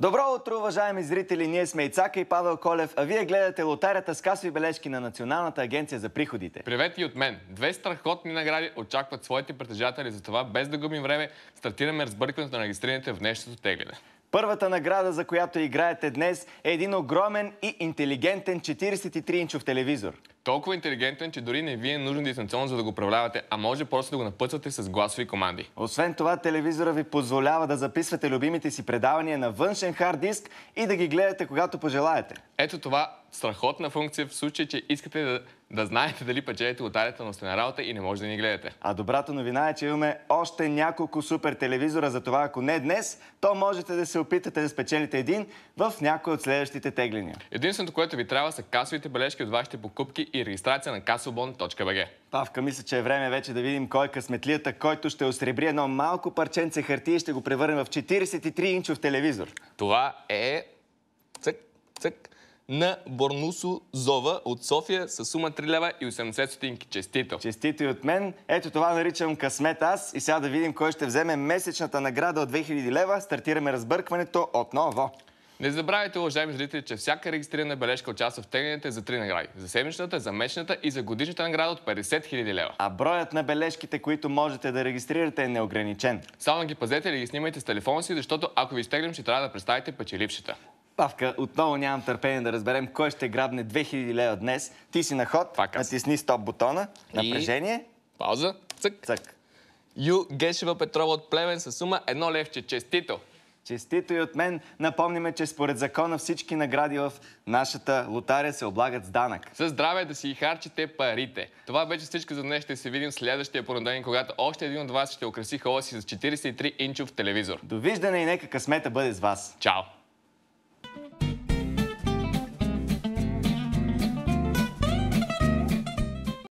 Добро утро, уважаеми зрители! Ние сме Ицака и Павел Колев, а вие гледате лотарята с касови бележки на Националната агенция за приходите. Привет и от мен! Две страхотни награди очакват своите притежатели, затова без да губим време стартираме разбъркването на регистрираните в днешното тегляне. Първата награда, за която играете днес, е един огромен и интелигентен 43-инчов телевизор. Толкова интелигентен, че дори не ви е нужен дистанционно, за да го управлявате, а може просто да го напъцвате с гласови команди. Освен това, телевизора ви позволява да записвате любимите си предавания на външен хард диск и да ги гледате когато пожелаете. Ето това страхотна функция в случай, че искате да, да знаете дали печелите от но на работа и не може да ни гледате. А добрата новина е, че имаме още няколко супер телевизора, За това, ако не днес, то можете да се опитате да спечелите един в някой от следващите тегления. Единственото, което ви трябва са касовите бележки от вашите покупки и регистрация на casobon.bg. Павка, мисля, че е време вече да видим кой е късметлията, който ще осребри едно малко парченце хартия и ще го превърне в 43-инчов телевизор. Това е... Цък, цък на Борнусо Зова от София с сума 3 лева и 80 сотинки. Честито! Честито и от мен. Ето това наричам късмет аз и сега да видим кой ще вземе месечната награда от 2000 лева. Стартираме разбъркването отново. Не забравяйте, уважаеми зрители, че всяка регистрирана бележка участва в тегнените е за три награди. За седмичната, за месечната и за годишната награда от 50 000 лева. А броят на бележките, които можете да регистрирате е неограничен. Само ги пазете или ги снимайте с телефона си, защото ако ви изтеглим, ще трябва да представите печелившата. Павка, отново нямам търпение да разберем кой ще грабне 2000 лева днес. Ти си на ход, е натисни стоп бутона, напрежение. И... Пауза, цък. Цък. Ю Гешева Петрова от Плевен с сума едно левче. Честито! Честито и от мен. Напомниме, че според закона всички награди в нашата лотария се облагат с данък. С здраве да си и харчите парите. Това вече всичко за днес. Ще се видим следващия понеделник, когато още един от вас ще украси хола си с 43 инчов телевизор. Довиждане и нека късмета бъде с вас. Чао!